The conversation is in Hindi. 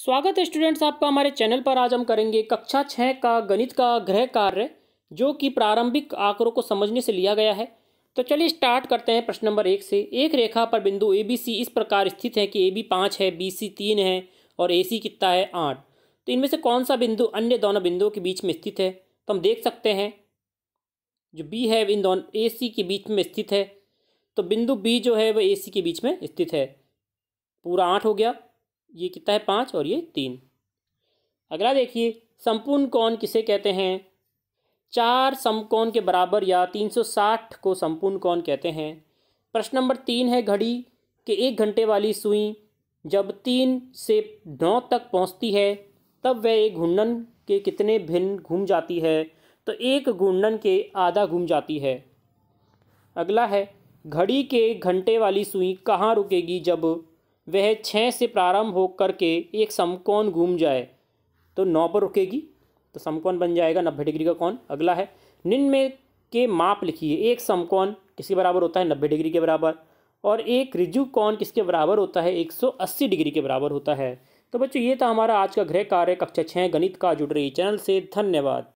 स्वागत है स्टूडेंट्स आपका हमारे चैनल पर आज हम करेंगे कक्षा छः का गणित का गृह कार्य जो कि प्रारंभिक आंकड़ों को समझने से लिया गया है तो चलिए स्टार्ट करते हैं प्रश्न नंबर एक से एक रेखा पर बिंदु ए बी सी इस प्रकार स्थित है कि ए बी पाँच है बी सी तीन है और ए सी कितना है आठ तो इनमें से कौन सा बिंदु अन्य दोनों बिंदुओं के बीच में स्थित है तो हम देख सकते हैं जो बी है इन दोनों ए सी के बीच में स्थित है तो बिंदु बी जो है वह ए सी के बीच में स्थित है पूरा आठ हो गया ये कितना है पाँच और ये तीन अगला देखिए संपूर्ण कौन किसे कहते हैं चार समकोण के बराबर या 360 को संपूर्ण कौन कहते हैं प्रश्न नंबर तीन है घड़ी के एक घंटे वाली सुई जब तीन से नौ तक पहुंचती है तब वह एक घुंडन के कितने भिन्न घूम जाती है तो एक घुंडन के आधा घूम जाती है अगला है घड़ी के घंटे वाली सुई कहाँ रुकेगी जब वह छः से प्रारंभ हो करके एक समकोण घूम जाए तो नौ पर रुकेगी तो समकोण बन जाएगा नब्बे डिग्री का कौन अगला है निम्न के माप लिखिए एक समकोण किसके बराबर होता है नब्बे डिग्री के बराबर और एक रिजु कौन किसके बराबर होता है अस्सी डिग्री के बराबर होता है तो बच्चों ये था हमारा आज का गृह कार्य कक्षा छः गणित का जुड़ रही चैनल से धन्यवाद